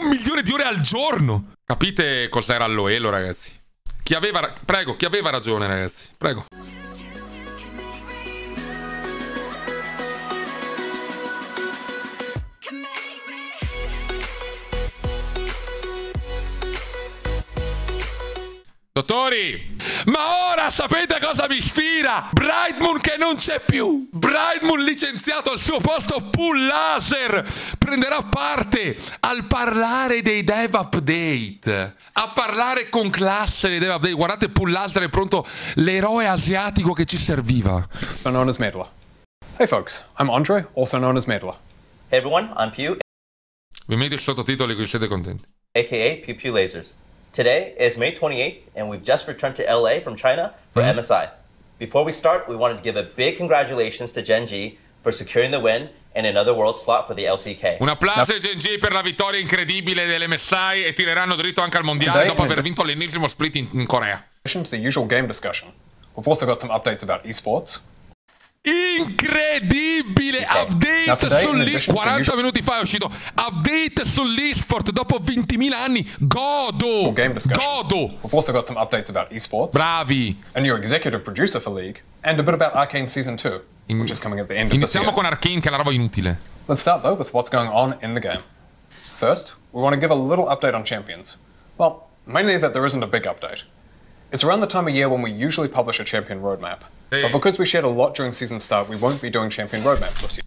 Un milione di ore al giorno. Capite cos'era l'Oelo, ragazzi? Chi aveva... Prego, chi aveva ragione, ragazzi? Prego. Dottori! Ma ora sapete cosa mi ispira? Brightmoon che non c'è più. Brightmoon licenziato al suo posto, Pull Laser prenderà parte al parlare dei dev update, a parlare con classe dei dev update. Guardate Pull Laser è pronto, l'eroe asiatico che ci serviva. Known as Medler. Hey folks, I'm Andre, also known as Medler. Hey everyone, I'm Pew. Vi metto i sottotitoli che siete contenti. AKA Pew Pew Lasers. Today is May 28th, and we've just returned to LA from China for mm-hmm. MSI. Before we start, we wanted to give a big congratulations to Gen G for securing the win and another world slot for the LCK. Un applauso a Gen G per la vittoria incredibile dell'MSI e tireranno dritto anche al mondiale Today, dopo aver vinto l'ennesimo split in, in Corea. To the usual game discussion, we've also got some updates about esports. Incredibile okay. update sull'e 40 minuti fa è uscito Update sull'eSport dopo 20.000 anni Godo Godo We've also got some updates about esports Bravi A new executive producer for League And a bit about Arcane Season 2 in Which is coming at the end Iniziamo con Arcane che è la roba inutile Let's start though with what's going on in the game First, we want to give a little update on Champions Well, mainly that there isn't a big update It's around the time of year when we usually publish a champion roadmap. Hey. But because we shared a lot during season start, we won't be doing champion roadmaps this year.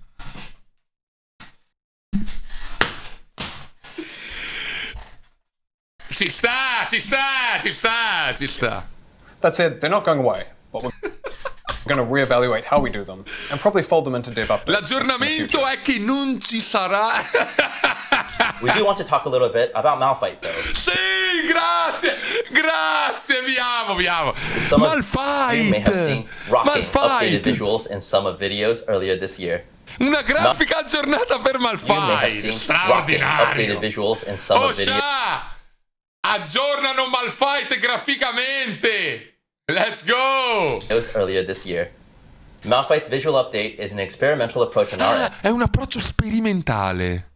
She's there! She's there! She's there! She's there! That said, they're not going away, but we're going to reevaluate how we do them and probably fold them into dev updates. L'aggiornamento è che non ci sarà. we do want to talk a little bit about Malphite, though. See? grazie, grazie, vi amo, vi amo. Malfight! You may have seen Malfight. visuals in some of videos earlier this year. Una grafica aggiornata per Malfight! Straordinario! Updated visuals in some oh, Aggiornano Malfight graficamente! Let's go! It was earlier this year. Malfight's visual update is an experimental approach on ah, è un approccio sperimentale.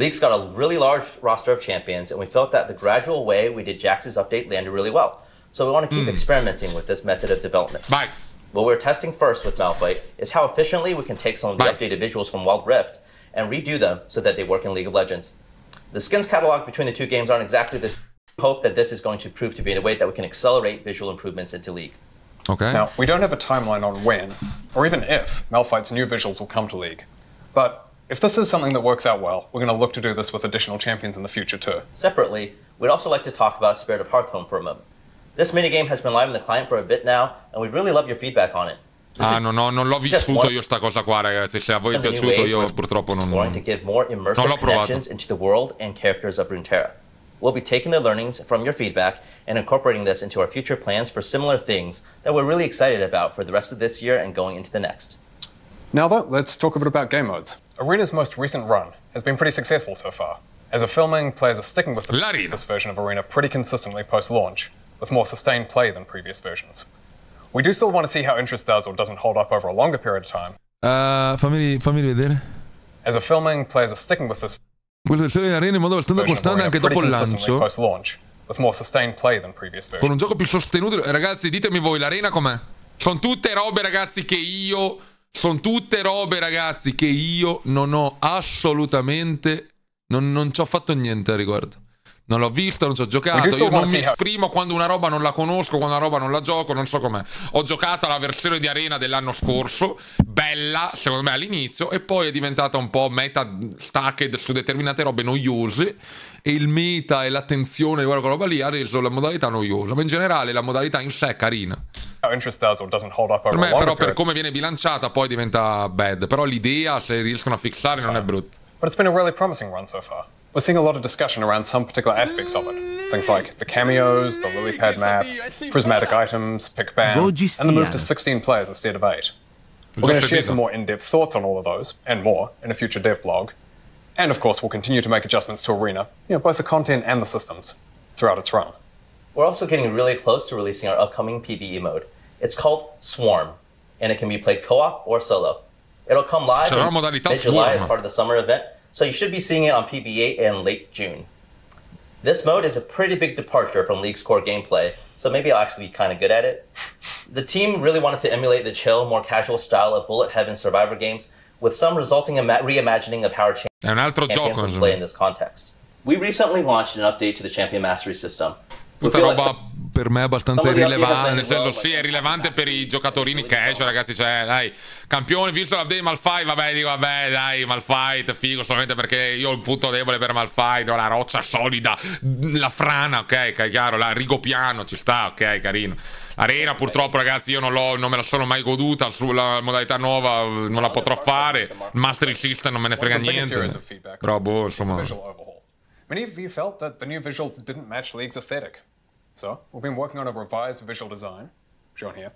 League's got a really large roster of champions, and we felt that the gradual way we did Jax's update landed really well. So we want to keep mm. experimenting with this method of development. Mike, What we're testing first with Malphite is how efficiently we can take some of the updated visuals from Wild Rift and redo them so that they work in League of Legends. The skins catalog between the two games aren't exactly the same. We hope that this is going to prove to be a way that we can accelerate visual improvements into League. Okay. Now, we don't have a timeline on when, or even if, Malphite's new visuals will come to League. But if this is something that works out well, we're going to look to do this with additional champions in the future too. Separately, we'd also like to talk about Spirit of Hearthhome for a moment. This minigame has been live in the client for a bit now, and we'd really love your feedback on it. ah, no, no, non l'ho vissuto io sta cosa qua, ragazzi. Se a voi è piaciuto, io purtroppo non, non l'ho provato. Into the world and characters of Runeterra. We'll be taking the learnings from your feedback and incorporating this into our future plans for similar things that we're really excited about for the rest of this year and going into the next. Now, though, let's talk a bit about game modes. Arena's most recent run has been pretty successful so far. As of filming, players are sticking with this version of Arena pretty consistently post launch, with more sustained play than previous versions. We do still want to see how interest does or doesn't hold up over a longer period of time. Uh, ah, fammi, fammi vedere. As of filming, players are sticking with this Questa versione di Arena in modo abbastanza costante anche dopo il lancio. Post -launch, with more sustained play than previous versions. Con un gioco più sostenuto, ragazzi, ditemi voi, l'Arena com'è? Sono tutte robe, ragazzi, che io Sono tutte robe, ragazzi, che io non ho assolutamente. Non, non ci ho fatto niente a riguardo. Non l'ho vista, non ci ho giocato. Io non mi esprimo quando una roba non la conosco, quando una roba non la gioco, non so com'è. Ho giocato alla versione di Arena dell'anno scorso, bella, secondo me all'inizio, e poi è diventata un po' meta stacked su determinate robe noiose e il meta e l'attenzione di quella roba lì ha reso la modalità noiosa, ma in generale la modalità in sé è carina. Per me, però, per come viene bilanciata, poi diventa bad. Però l'idea, se riescono a fixare, non è brutta. But it's been a really promising run so far. We're seeing a lot of discussion around some particular aspects of it. Things like the cameos, the lily pad map, prismatic items, pick ban, and the move to 16 players instead of 8. We're going to share some more in-depth thoughts on all of those, and more, in a future dev blog, And of course, we'll continue to make adjustments to Arena, you know, both the content and the systems throughout its run. We're also getting really close to releasing our upcoming PvE mode. It's called Swarm, and it can be played co-op or solo. It'll come live in July as part of the summer event, so you should be seeing it on PBA in late June. This mode is a pretty big departure from League's core gameplay, so maybe I'll actually be kind of good at it. The team really wanted to emulate the chill, more casual style of bullet heaven survivor games, with some resulting reimagining of how our champions gioco, play in this context. We recently launched an update to the Champion Mastery system Questa roba per me è abbastanza irrilevante. Nel senso, sì, è rilevante per i giocatorini cash, ragazzi. Cioè, dai, campione, visto la day Malfight, vabbè, dico, vabbè, dai, Malfight, figo, solamente perché io ho il punto debole per Malfight, ho la roccia solida, la frana, ok, chiaro, la rigopiano, ci sta, ok, carino. Arena purtroppo ragazzi io non, non, me la sono mai goduta sulla modalità nuova non la potrò fare Master System non me ne frega niente però boh insomma Many of you felt that the new visuals didn't match League's aesthetic. So we've been working on a revised visual design, shown here,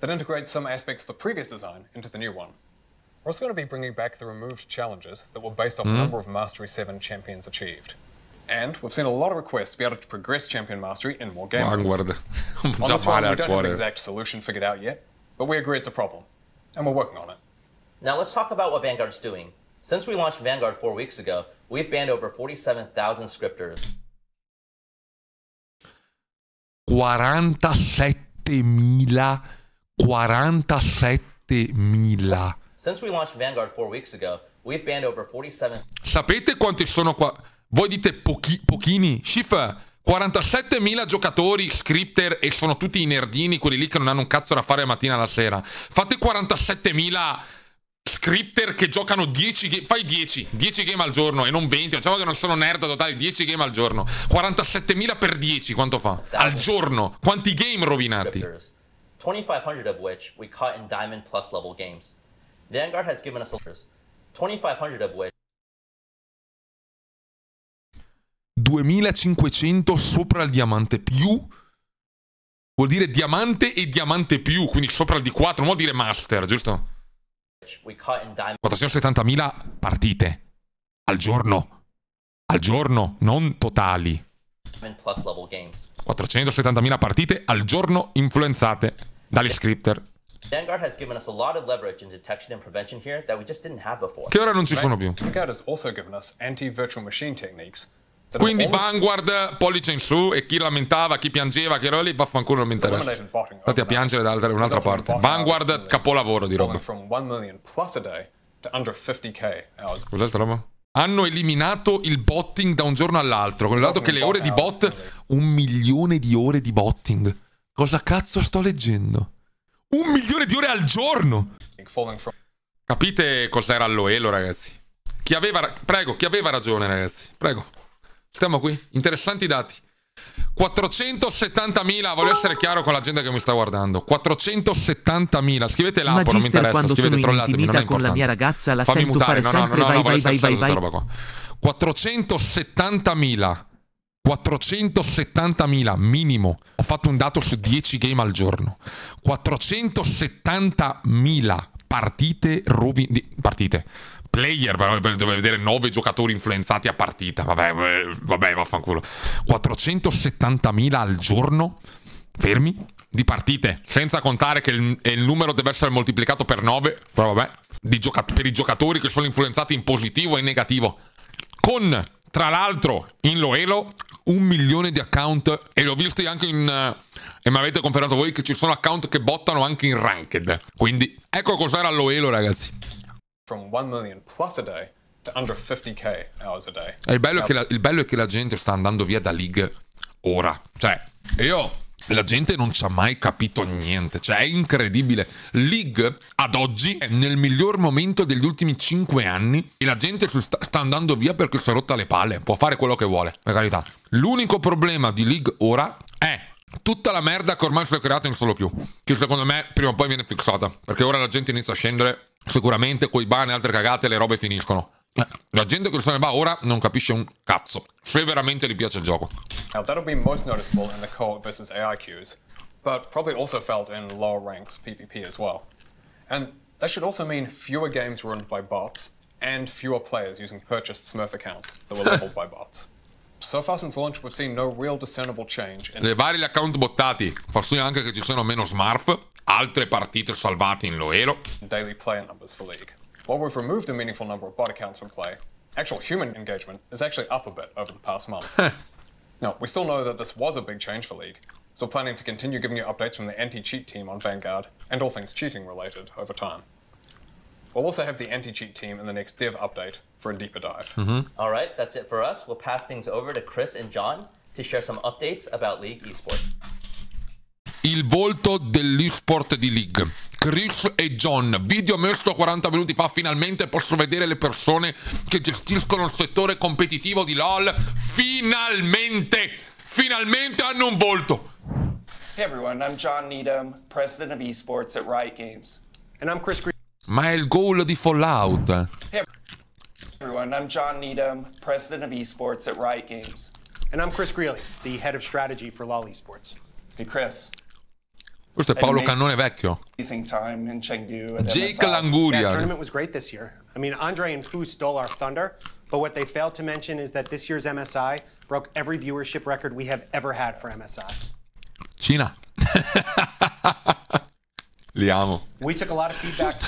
that integrates some aspects of the previous design into the new one. We're also going to be bringing back the removed challenges that were based off mm. the hmm? number of Mastery 7 champions achieved. And we've seen a lot of requests to be able to progress champion mastery in more games. on this one, we don't have an exact solution figured out yet, but we agree it's a problem, and we're working on it. Now let's talk about what Vanguard's doing. Since we launched Vanguard four weeks ago, we've banned over 47,000 scripters. 47.000 47.000 Sapete quanti sono qua? Voi dite pochi, pochini? Shif, 47.000 eh? giocatori, scripter e sono tutti i nerdini, quelli lì che non hanno un cazzo da fare la mattina alla sera. Fate 47.000 scripter che giocano 10 game, fai 10, 10 game al giorno e non 20, diciamo che non sono nerd totale, 10 game al giorno, 47.000 per 10 quanto fa? Al giorno, quanti game rovinati? 2500 of which we caught in diamond plus level games. Vanguard has given us 2500 of which 2500 sopra il diamante più vuol dire diamante e diamante più, quindi sopra il D4, non vuol dire master, giusto? 470.000 partite al giorno, al giorno, non totali. 470.000 partite al giorno influenzate dagli scripter. Vanguard has given us a lot of leverage in detection and prevention here that we just didn't have before. Che ora non ci sono più. Vanguard has also given us anti-virtual machine techniques quindi Vanguard, pollice in su e chi lamentava, chi piangeva, chi era lì, vaffanculo non mi interessa. Andate a piangere da un'altra esatto, parte. Vanguard, capolavoro di roba. Cos'altra roba? Hanno eliminato il botting da un giorno all'altro, con il dato che le ore di bot... Un milione di ore di botting. Cosa cazzo sto leggendo? Un milione di ore al giorno! Capite cos'era l'OELO, ragazzi? Chi aveva... Prego, chi aveva ragione, ragazzi? Prego. Stiamo qui. Interessanti dati. 470.000, voglio essere chiaro con la gente che mi sta guardando. 470.000, scrivete l'apo, non mi interessa, scrivete trollatemi, non è importante. con la mia ragazza la Fammi sento mutare. fare no, no, no, vai, no, vai, vai, vai, vai. Roba qua. 470.000. 470.000 minimo. Ho fatto un dato su 10 game al giorno. 470.000 partite rovinate. Partite player per, per vedere 9 giocatori influenzati a partita. Vabbè, eh, vabbè, vaffanculo. 470.000 al giorno fermi di partite, senza contare che il, il numero deve essere moltiplicato per 9, però vabbè, gioca- per i giocatori che sono influenzati in positivo e in negativo. Con, tra l'altro, in Loelo un milione di account e l'ho visto anche in uh, e mi avete confermato voi che ci sono account che bottano anche in ranked quindi ecco cos'era Loelo ragazzi from 1 million plus a day to under 50k hours a day. Il bello, è che la, il bello è che la gente sta andando via da league ora. Cioè, io la gente non ci ha mai capito niente, cioè è incredibile. League ad oggi è nel miglior momento degli ultimi 5 anni e la gente sta, sta andando via perché si è rotta le palle, può fare quello che vuole, per carità. L'unico problema di League ora è tutta la merda che ormai si è creata in solo più, che secondo me prima o poi viene fixata, perché ora la gente inizia a scendere sicuramente coi ban e altre cagate le robe finiscono. Eh. La gente che se ne va ora non capisce un cazzo. Se veramente gli piace il gioco. Now that'll be most noticeable in the co-op versus AI queues, but probably also felt in lower ranks PvP as well. And that should also mean fewer games run by bots and fewer players using purchased Smurf accounts that were leveled by bots. So far since launch we've seen no real discernible change in... Le varie account bottati, forse anche che ci sono meno Smurf altre partite salvate in Loelo. Daily player numbers for League. While we've removed a meaningful number of bot accounts from play, actual human engagement is actually up a bit over the past month. now, we still know that this was a big change for League, so we're planning to continue giving you updates from the anti-cheat team on Vanguard and all things cheating related over time. We'll also have the anti-cheat team in the next dev update for a deeper dive. Mm -hmm. All right, that's it for us. We'll pass things over to Chris and John to share some updates about League Esports. il volto dell'eSport di League. Chris e John, video messo 40 minuti fa, finalmente posso vedere le persone che gestiscono il settore competitivo di LOL. Finalmente! Finalmente hanno un volto! Hey everyone, I'm John Needham, president of esports at Riot Games. And I'm Chris Green. Ma è il goal di Fallout. Hey everyone, I'm John Needham, president of esports at Riot Games. And I'm Chris Greeley, the head of strategy for LOL esports. Hey Chris. Questo è Paolo Cannone vecchio. Jake Languria. The tournament was great this year. I mean, Andre and Fu stole our thunder, but what they failed to mention is that this year's MSI broke every viewership record we have ever had for MSI. Cina. Li amo. We took a lot of feedback.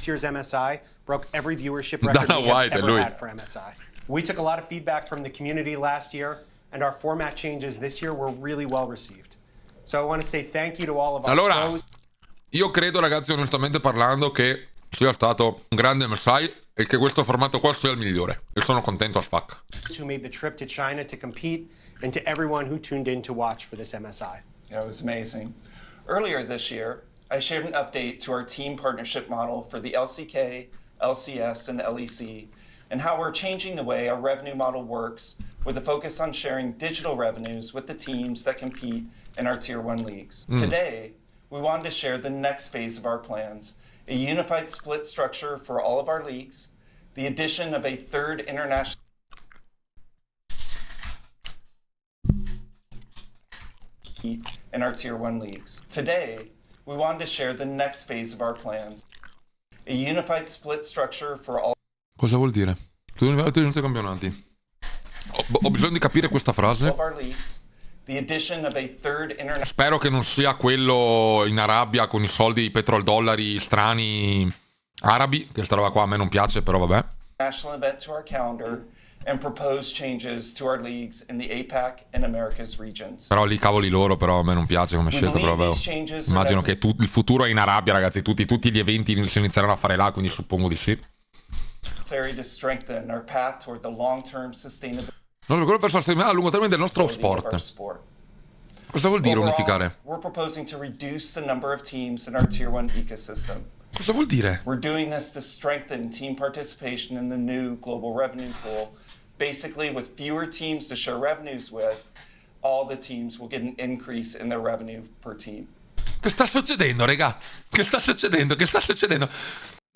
Tears MSI broke every viewership record we have ever had for MSI. We took a lot of feedback from the community last year and our format changes this year were really well received. So I want to say thank you to all of our Allora, pros. io credo ragazzi onestamente parlando che sia stato un grande MSI e che questo formato qua sia il migliore. E sono contento al fuck. Who made the trip to China to compete and to everyone who tuned in to watch for this MSI. it was amazing. Earlier this year, I shared an update to our team partnership model for the LCK, LCS, and LEC, and how we're changing the way our revenue model works with a focus on sharing digital revenues with the teams that compete in our Tier 1 leagues. Mm. Today, we wanted to share the next phase of our plans a unified split structure for all of our leagues, the addition of a third international. in our Tier 1 leagues. Today, we wanted to share the next phase of our plans. A unified split structure for all. Cosa vuol dire? Tu non campionati. Boh, ho bisogno di capire questa frase. Spero che non sia quello in Arabia con i soldi i petrol-dollari strani arabi, che questa roba qua a me non piace, però vabbè. Però lì cavoli loro, però a me non piace come scelta, però vabbè. Immagino che tu, il futuro è in Arabia, ragazzi, tutti, tutti gli eventi si inizieranno a fare là, quindi suppongo di sì. Non quello verso la a lungo termine del nostro sport. Cosa vuol dire unificare? Cosa vuol dire? We're doing this to strengthen team participation in the new global revenue pool. Basically, with fewer teams to share revenues with, all the teams will get an increase in their revenue per team. Che sta succedendo, regà? Che sta succedendo? Che sta succedendo?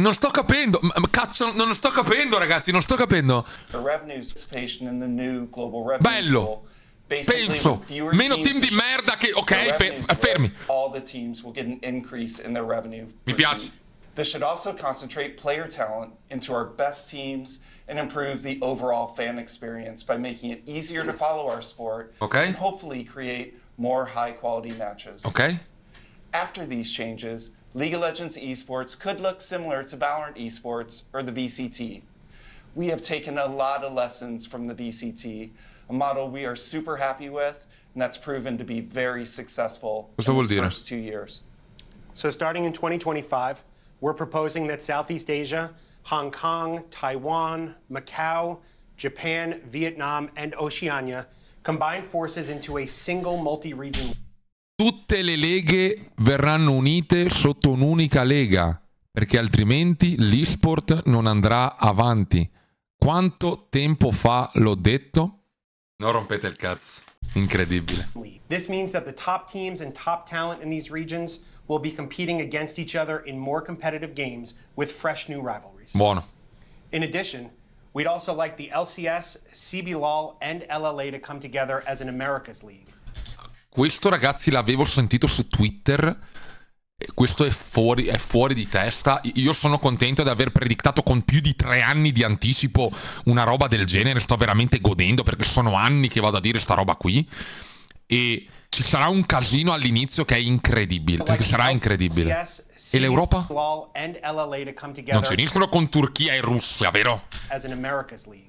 Non sto capendo, cazzo, non sto capendo ragazzi, non sto capendo. Bello. Penso, meno team di merda che... Ok, fe fermi. Mi piace. This should also concentrate player talent into our best teams and improve the overall fan experience by making it easier to follow our sport okay. and hopefully create more high quality matches. Okay. After these changes, League of Legends esports could look similar to Valorant esports or the BCT. We have taken a lot of lessons from the BCT, a model we are super happy with, and that's proven to be very successful in the first two years. So starting in 2025, we're proposing that Southeast Asia, Hong Kong, Taiwan, Macau, Japan, Vietnam, and Oceania combine forces into a single multi-region. tutte le leghe verranno unite sotto un'unica lega, perché altrimenti l'esport non andrà avanti. Quanto tempo fa l'ho detto? Non rompete il cazzo. Incredibile. This means that the top teams and top talent in these regions will be competing against each other in more competitive games with fresh new rivalries. Buono. In addition, we'd also like the LCS, CBLOL, and LLA to come together as an Americas League. Questo, ragazzi, l'avevo sentito su Twitter. Questo è fuori, è fuori, di testa. Io sono contento di aver predictato con più di tre anni di anticipo una roba del genere. Sto veramente godendo perché sono anni che vado a dire sta roba qui. E ci sarà un casino all'inizio che è incredibile. Perché sarà incredibile. E l'Europa? Non si uniscono con Turchia e Russia, vero? As an America's League.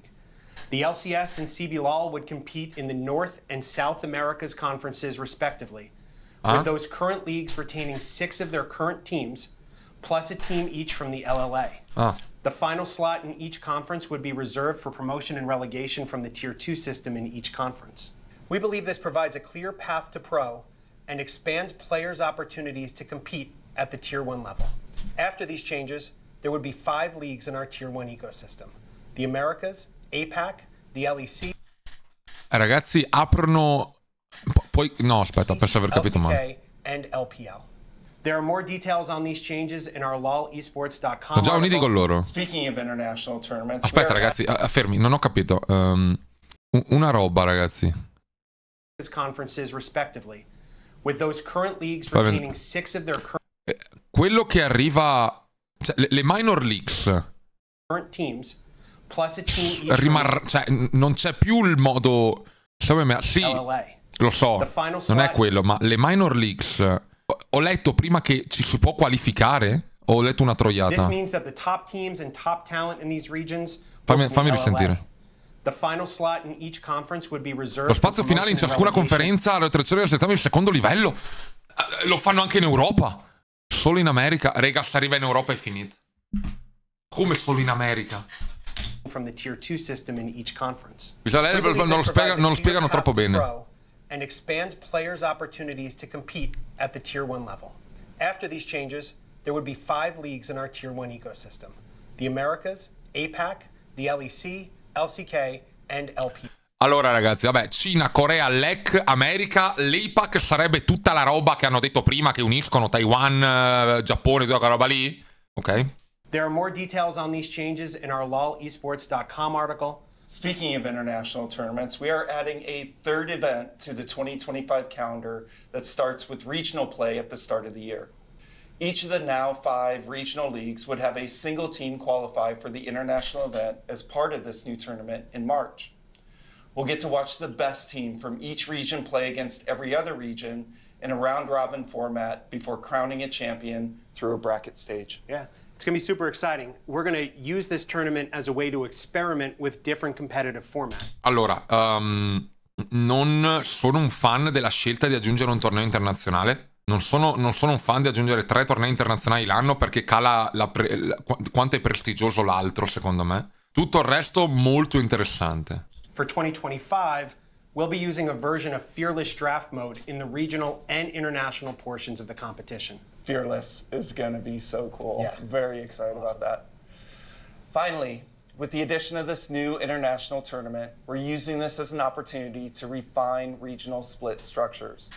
The LCS and CBLOL would compete in the North and South Americas conferences, respectively, huh? with those current leagues retaining six of their current teams, plus a team each from the LLA. Huh. The final slot in each conference would be reserved for promotion and relegation from the Tier 2 system in each conference. We believe this provides a clear path to pro and expands players' opportunities to compete at the Tier 1 level. After these changes, there would be five leagues in our Tier 1 ecosystem the Americas, APAC, LEC. Eh, ragazzi, aprono... Poi... No, aspetta, penso aver capito male. There are more details on these changes in our lawlesports.com. Ho già uniti con loro. Aspetta, ragazzi, fermi, non ho capito. Um, una roba, ragazzi. Eh, quello che arriva cioè, le minor leagues rimarrà, cioè, non c'è più il modo... Sì, lo so, non è quello, ma le minor leagues... Ho letto prima che ci si può qualificare? Ho letto una troiata. Fammi, fammi risentire. Lo spazio finale in ciascuna conferenza alle terziere del il secondo livello. Eh, lo fanno anche in Europa. Solo in America. Rega, se arriva in Europa è finita. Come solo in America? Bisognerebbe, non, lo spiega, non lo spiegano troppo bene. and expands players' opportunities to compete at the Tier 1 level. After these changes, there would be five leagues in our Tier 1 ecosystem the Americas, APAC, the LEC, LCK, and LP. Allora ragazzi, vabbè, Cina, Corea, LEC, America, l'APAC sarebbe tutta la roba che hanno detto prima che uniscono Taiwan, eh, Giappone, tutta quella roba lì? Ok. There are more details on these changes in our lolesports.com article. Speaking of international tournaments, we are adding a third event to the 2025 calendar that starts with regional play at the start of the year. Each of the now five regional leagues would have a single team qualify for the international event as part of this new tournament in March. We'll get to watch the best team from each region play against every other region in a round robin format before crowning a champion through a bracket stage. Yeah. It's going to be super exciting. We're going to use this tournament as a way to experiment with different competitive format. Allora, um, non sono un fan della scelta di aggiungere un torneo internazionale. Non sono, non sono, un fan di aggiungere tre tornei internazionali l'anno perché cala la pre, la, quanto è prestigioso l'altro, secondo me. Tutto il resto molto interessante. For 2025, we'll be using a version of Fearless Draft Mode in the regional and international portions of the competition. Fearless is going to be so cool. Yeah. Very excited awesome. about that. Finally, with the addition of this new international tournament, we're using this as an opportunity to refine regional split structures.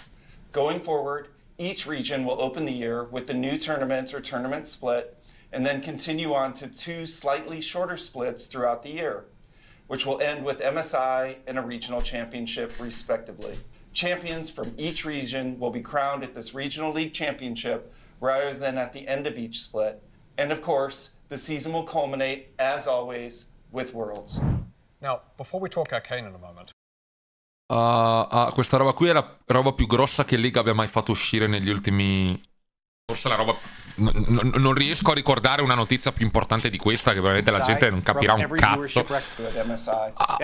Going forward, each region will open the year with the new tournament or tournament split and then continue on to two slightly shorter splits throughout the year, which will end with MSI and a regional championship, respectively. champions from each region will be crowned at this regional league championship rather than at the end of each split. And of course, the season will culminate, as always, with Worlds. Now, before we talk Arcane in a moment, Uh, ah, questa roba qui è la roba più grossa che League abbia mai fatto uscire negli ultimi. Forse la roba. No, no, non riesco a ricordare una notizia più importante di questa, che probabilmente la gente non capirà un cazzo. Ah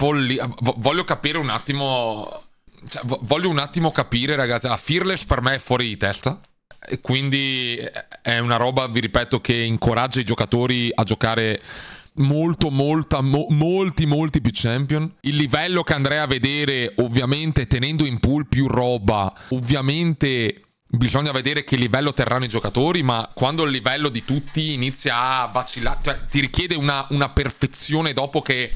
follia. Voglio capire un attimo. Cioè, voglio un attimo capire, ragazzi. La Fearless per me è fuori di testa. E quindi è una roba, vi ripeto, che incoraggia i giocatori a giocare molto, molta, mo, molti, molti più champion. Il livello che andrei a vedere, ovviamente, tenendo in pool più roba, ovviamente. Bisogna vedere che livello terranno i giocatori, ma quando il livello di tutti inizia a vacillare, cioè ti richiede una, una perfezione dopo che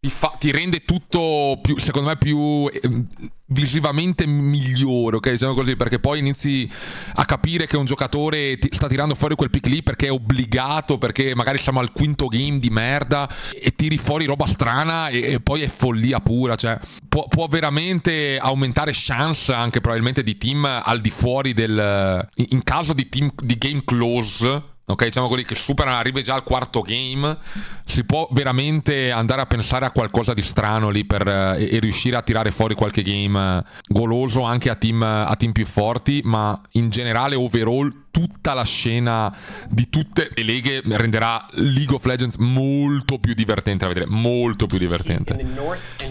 ti, fa, ti, rende tutto più, secondo me più eh, visivamente migliore, ok? Diciamo così, perché poi inizi a capire che un giocatore ti sta tirando fuori quel pick lì perché è obbligato, perché magari siamo al quinto game di merda e tiri fuori roba strana e, e poi è follia pura, cioè può, può, veramente aumentare chance anche probabilmente di team al di fuori del... in caso di team di game close Ok, diciamo quelli che superano, arrivi già al quarto game, si può veramente andare a pensare a qualcosa di strano lì per, eh, e riuscire a tirare fuori qualche game eh, goloso anche a team, a team più forti, ma in generale overall tutta la scena di tutte le leghe renderà League of Legends molto più divertente da vedere, molto più divertente.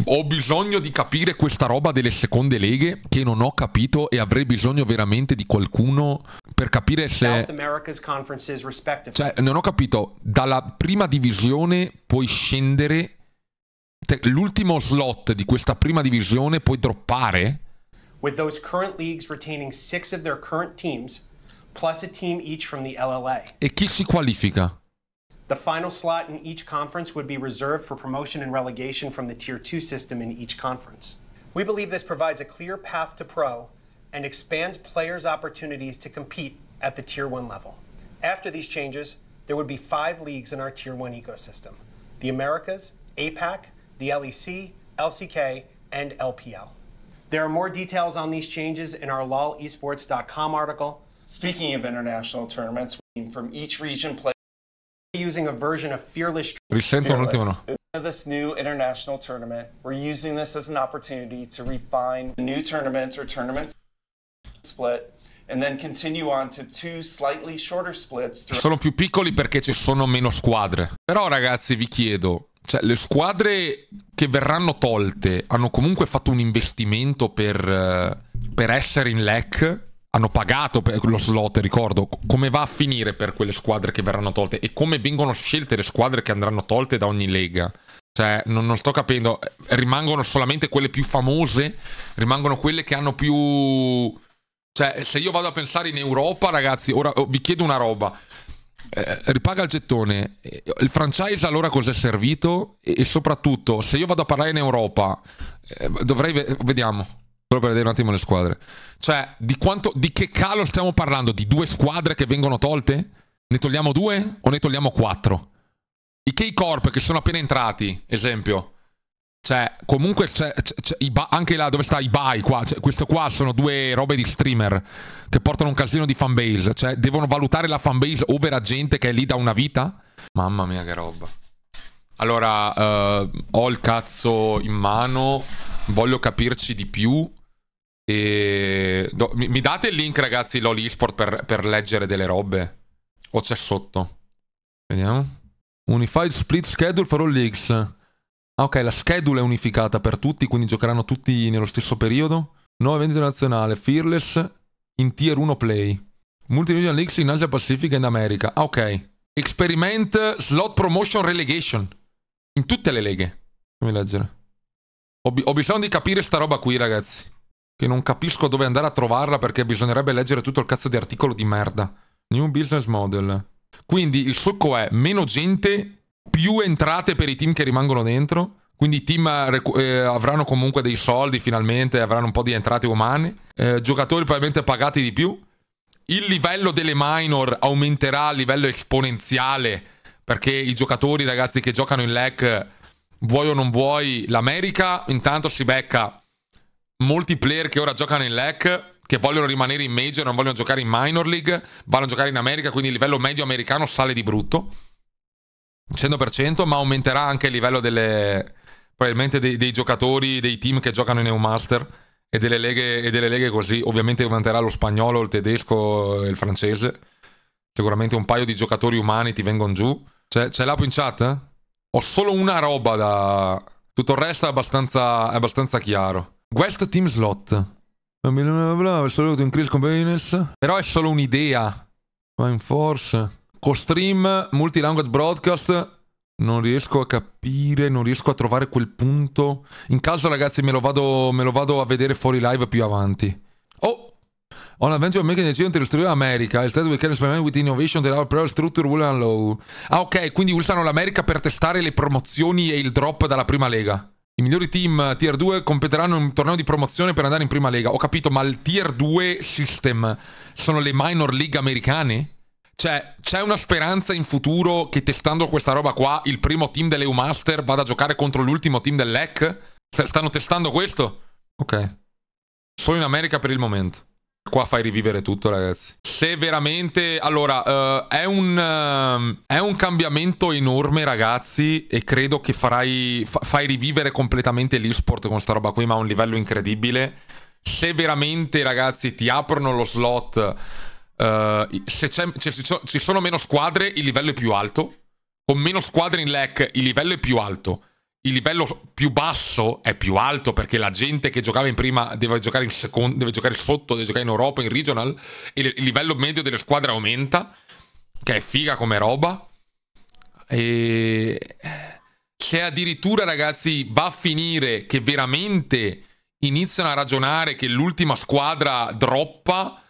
Ho bisogno di capire questa roba delle seconde leghe che non ho capito e avrei bisogno veramente di qualcuno per capire se... Cioè, non ho capito, dalla prima divisione puoi scendere l'ultimo slot di questa prima divisione puoi droppare? With those current leagues retaining six of their current teams, plus a team each from the LLA. E chi si qualifica? The final slot in each conference would be reserved for promotion and relegation from the Tier 2 system in each conference. We believe this provides a clear path to pro and expands players' opportunities to compete at the Tier 1 level. After these changes, there would be five leagues in our Tier 1 ecosystem the Americas, APAC, the LEC, LCK, and LPL. There are more details on these changes in our lolesports.com article. Speaking of international tournaments, from each region play using a version of Fearless. Fearless. This new international tournament, we're using this as an opportunity to refine the new tournaments or tournaments split Sono più piccoli perché ci sono meno squadre. Però ragazzi vi chiedo, cioè, le squadre che verranno tolte hanno comunque fatto un investimento per, eh, per essere in LEC? Hanno pagato per lo slot, ricordo. Come va a finire per quelle squadre che verranno tolte? E come vengono scelte le squadre che andranno tolte da ogni lega? Cioè, non, non, sto capendo. Rimangono solamente quelle più famose? Rimangono quelle che hanno più cioè, se io vado a pensare in Europa, ragazzi, ora oh, vi chiedo una roba. Eh, ripaga il gettone. Eh, il franchise allora cos'è servito? E, e soprattutto, se io vado a parlare in Europa, eh, dovrei... Ve- vediamo, solo per vedere un attimo le squadre. Cioè, di, quanto, di che calo stiamo parlando? Di due squadre che vengono tolte? Ne togliamo due o ne togliamo quattro? I K-Corp che sono appena entrati, esempio, cioè, comunque, c'è, cioè, c'è, cioè, c'è, cioè, anche là dove sta Ibai, qua, cioè, questo qua sono due robe di streamer che portano un casino di fanbase. Cioè, devono valutare la fanbase over a gente che è lì da una vita? Mamma mia, che roba. Allora, uh, ho il cazzo in mano, voglio capirci di più. E... Do, mi, mi, date il link, ragazzi, LOL eSport per, per leggere delle robe? O c'è sotto? Vediamo. Unified Split Schedule for All Leagues. Ah ok, la schedule è unificata per tutti, quindi giocheranno tutti nello stesso periodo. Nuova vendita nazionale, Fearless in Tier 1 Play. Multimedia Leagues in Asia Pacifica e in America. Ah ok. Experiment Slot Promotion Relegation. In tutte le leghe. Fammi leggere. Ho, ho bisogno di capire sta roba qui, ragazzi. Che non capisco dove andare a trovarla perché bisognerebbe leggere tutto il cazzo di articolo di merda. New business model. Quindi il succo è meno gente più entrate per i team che rimangono dentro, quindi i team eh, eh, avranno comunque dei soldi finalmente, avranno un po' di entrate umane, eh, giocatori probabilmente pagati di più, il livello delle minor aumenterà a livello esponenziale perché i giocatori ragazzi che giocano in LEC, vuoi o non vuoi, l'America intanto si becca molti player che ora giocano in LEC che vogliono rimanere in major, non vogliono giocare in minor league, vanno a giocare in America, quindi il livello medio americano sale di brutto. 100%, ma aumenterà anche il livello delle, probabilmente dei, dei, giocatori, dei team che giocano in EU-Master e delle, leghe, e delle leghe così. Ovviamente aumenterà lo spagnolo, il tedesco e il francese. Sicuramente un paio di giocatori umani ti vengono giù. C'è, c'è l'app in chat? Eh? Ho solo una roba da... Tutto il resto è abbastanza, è abbastanza chiaro. Guest Team Slot. Saluto in Chris Companions. Però è solo un'idea. Ma in force... Co-stream, multilanguage broadcast. Non riesco a capire, non riesco a trovare quel punto. In caso, ragazzi, me lo vado, me lo vado a vedere fuori live più avanti. Oh! On Adventure Making Decision to Destroy America. Instead we can experiment with innovation that our prior structure will allow. Ah, ok, quindi usano l'America per testare le promozioni e il drop dalla prima lega. I migliori team eh, tier 2 competeranno in un torneo di promozione per andare in prima lega. Ho capito, ma il tier 2 system sono le minor league americane? Cioè, c'è una speranza in futuro che testando questa roba qua il primo team dell'EU Master vada a giocare contro l'ultimo team dell'EC? Stanno testando questo? Ok. Solo in America per il momento. Qua fai rivivere tutto, ragazzi. Se veramente... Allora, uh, è, un, uh, è un cambiamento enorme, ragazzi, e credo che farai, fa, fai rivivere completamente l'esport con sta roba qui, ma a un livello incredibile. Se veramente, ragazzi, ti aprono lo slot Uh, se cioè, ci sono meno squadre, il livello è più alto. Con meno squadre in LEC, il livello è più alto. Il livello più basso è più alto perché la gente che giocava in prima deve giocare, in secondo, deve giocare sotto, deve giocare in Europa, in regional. E il livello medio delle squadre aumenta, che è figa come roba. E se addirittura, ragazzi, va a finire che veramente iniziano a ragionare che l'ultima squadra droppa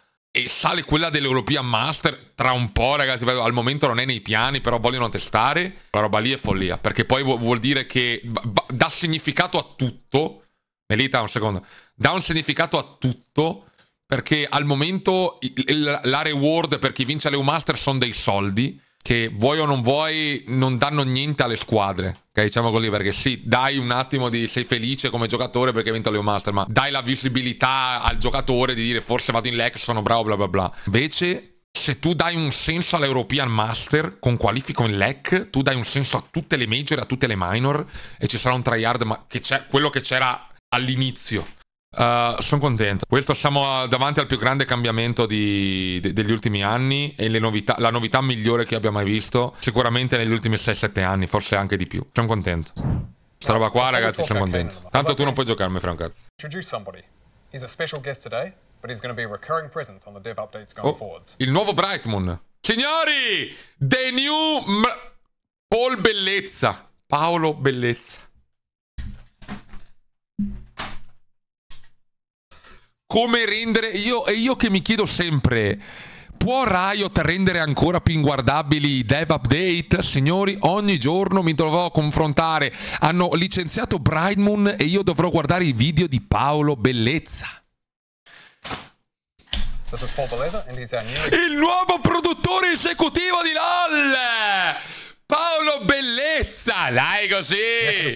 e sale quella dell'European Master tra un po', ragazzi. Al momento non è nei piani, però vogliono testare. La roba lì è follia, perché poi vuol dire che dà significato a tutto. Melita, un secondo. Dà un significato a tutto, perché al momento la reward per chi vince l'EU Master sono dei soldi che vuoi o non vuoi non danno niente alle squadre. Ok, diciamo così, perché sì, dai un attimo di sei felice come giocatore perché hai vinto l'Eo Master, ma dai la visibilità al giocatore di dire forse vado in LEC, sono bravo, bla bla bla. Invece se tu dai un senso all'European Master con qualifico in LEC, tu dai un senso a tutte le major e a tutte le minor e ci sarà un tryhard, ma che c'è quello che c'era all'inizio. Uh, eh, sono contento. Questo siamo eh, davanti al più grande cambiamento di, de, degli ultimi anni e novità, la novità migliore che abbia mai visto, sicuramente negli ultimi 6-7 anni, forse anche di più. Sono contento. Sta roba qua, ragazzi, sono contento. Tanto tu non puoi giocarmi, fra un cazzo. Oh, il nuovo Brightmoon. Signori, The New... Paul Bellezza. Paolo Bellezza. come rendere... Io, e io che mi chiedo sempre... Può Riot rendere ancora più inguardabili i dev update? Signori, ogni giorno mi trovo a confrontare. Hanno licenziato Brightmoon e io dovrò guardare i video di Paolo Bellezza. Il nuovo produttore esecutivo di LOL! Paolo Bellezza! Dai così!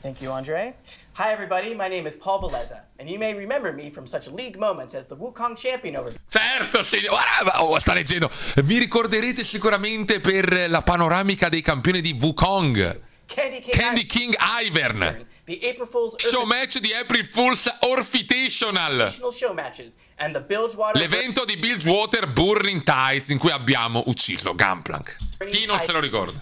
Thank you, Andre. Hi everybody, my name is Paul Beleza, and you may remember me from such league moments as the Wukong Champion over... Certo, sì, guarda, oh, sta leggendo. Vi ricorderete sicuramente per la panoramica dei campioni di Wukong. Candy King, Candy King Ivern. The April Fool's Show match di April Fool's Orfitational. L'evento di Bilgewater Burning Tides in cui abbiamo ucciso Gunplank. Chi non se lo ricorda?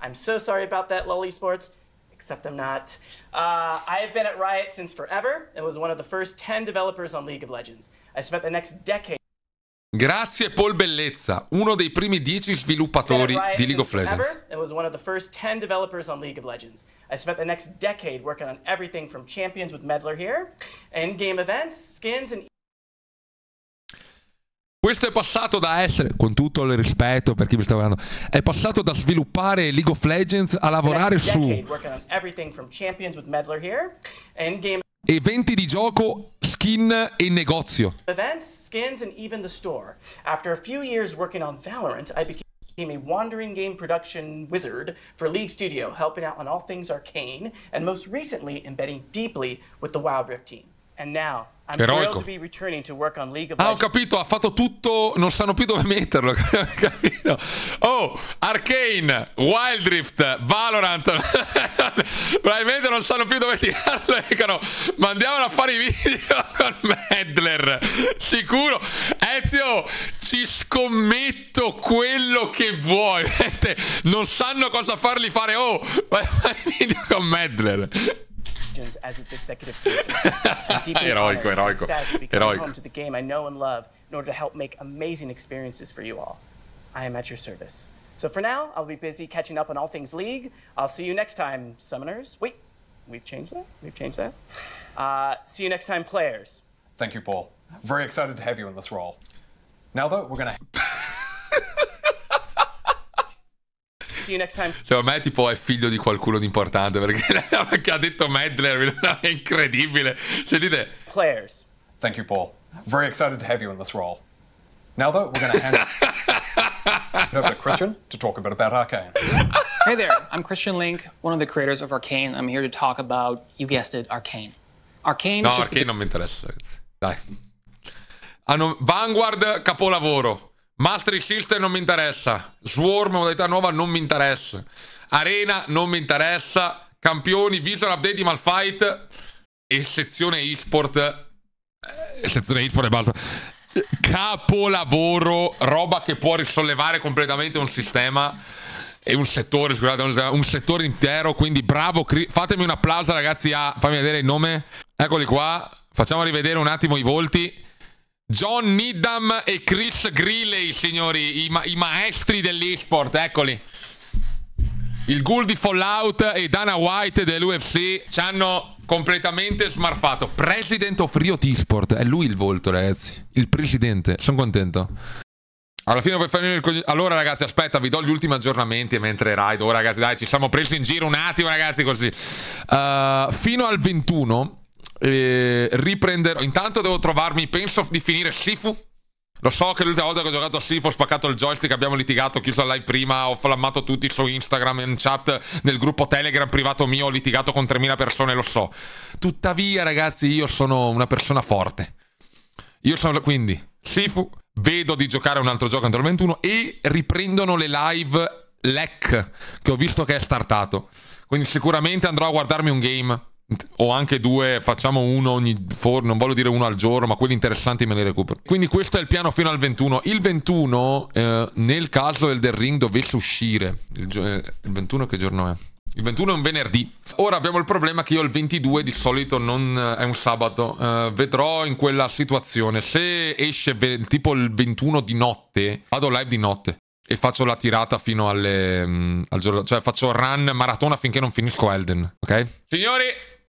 I'm so sorry about that, Lolly Sports. except I'm not. Uh, I have been at Riot since forever and was one of the first 10 developers on League of Legends. I spent the next decade. Grazie Paul Bellezza, uno dei primi 10 sviluppatori di League of Legends. Forever was one of the first 10 developers on League of Legends. I spent the next decade working on everything from champions with Medler here, in-game events, skins and Questo è passato da essere, con tutto il rispetto per chi mi sta guardando, è passato da sviluppare League of Legends a lavorare su eventi di gioco, skin e negozio. Events, skins and even the store. After a few years working on Valorant, I became became a wandering game production wizard for League Studio, helping out on all things arcane, and most recently embedding deeply with the Wild Rift team. Eroico. ah, ho capito, ha fatto tutto, non sanno più dove metterlo. Oh, Arcane, Wildrift, Valorant. Probabilmente non sanno più dove tirarlo. Dicono, mandiamolo a fare i video con Medler. Sicuro. Ezio, ci scommetto quello che vuoi. non sanno cosa farli fare. Oh, vai a fare i video con Medler. as its executive producer. I'm deeply heroico, heroico. ecstatic to be home to the game I know and love in order to help make amazing experiences for you all. I am at your service. So for now, I'll be busy catching up on all things League. I'll see you next time, Summoners. Wait, we've changed that? We've changed that? Uh, see you next time, players. Thank you, Paul. Very excited to have you in this role. Now, though, we're going to. see you next time. Cioè, a me tipo è figlio di qualcuno di importante perché che ha detto Medler è incredibile. Sentite. Players. Thank you, Paul. Very excited to have you in this role. Now though, we're gonna hand it over to Christian to talk a bit about Arcane. hey there, I'm Christian Link, one of the creators of Arcane. I'm here to talk about, you guessed it, Arcane. Arcane no, Arcane non mi interessa, Dai. Hanno Vanguard capolavoro. Mastery System non mi interessa. Swarm, modalità nuova, non mi interessa. Arena, non mi interessa. Campioni, visual update di Malfight. E sezione eSport. Eh, sezione eSport e basta. Capolavoro, roba che può risollevare completamente un sistema e un settore, scusate, un settore intero. Quindi bravo, fatemi un applauso ragazzi a... Fammi vedere il nome. Eccoli qua. Facciamo rivedere un attimo i volti. John Needham e Chris Greeley, signori, i, ma i maestri dell'esport, eccoli. Il ghoul di Fallout e Dana White dell'UFC ci hanno completamente smarfato. President of Riot Esport, è lui il volto, ragazzi. Il presidente, sono contento. Alla fine vuoi farmi il Allora, ragazzi, aspetta, vi do gli ultimi aggiornamenti mentre Raid. Oh, ragazzi, dai, ci siamo presi in giro un attimo, ragazzi, così. Uh, fino al 21 eh, riprenderò. Intanto devo trovarmi. Penso di finire Sifu. Lo so che l'ultima volta che ho giocato a Sifu ho spaccato il joystick, abbiamo litigato, ho chiuso la live prima, ho flammato tutti su Instagram, in chat, nel gruppo Telegram privato mio, ho litigato con 3000 persone, lo so. Tuttavia, ragazzi, io sono una persona forte. Io sono quindi Sifu, vedo di giocare un altro gioco entro 21 e riprendono le live LEC che ho visto che è startato. Quindi sicuramente andrò a guardarmi un game o anche due, facciamo uno ogni forno, non voglio dire uno al giorno, ma quelli interessanti me li recupero. Quindi questo è il piano fino al 21. Il 21, eh, nel caso del Ring dovesse uscire, il, gio- eh, il 21 che giorno è? Il 21 è un venerdì. Ora abbiamo il problema che io il 22 di solito non eh, è un sabato. Uh, vedrò in quella situazione. Se esce ve- tipo il 21 di notte, vado live di notte e faccio la tirata fino alle, um, al giorno. Cioè faccio run maratona finché non finisco Elden. Ok? Signori,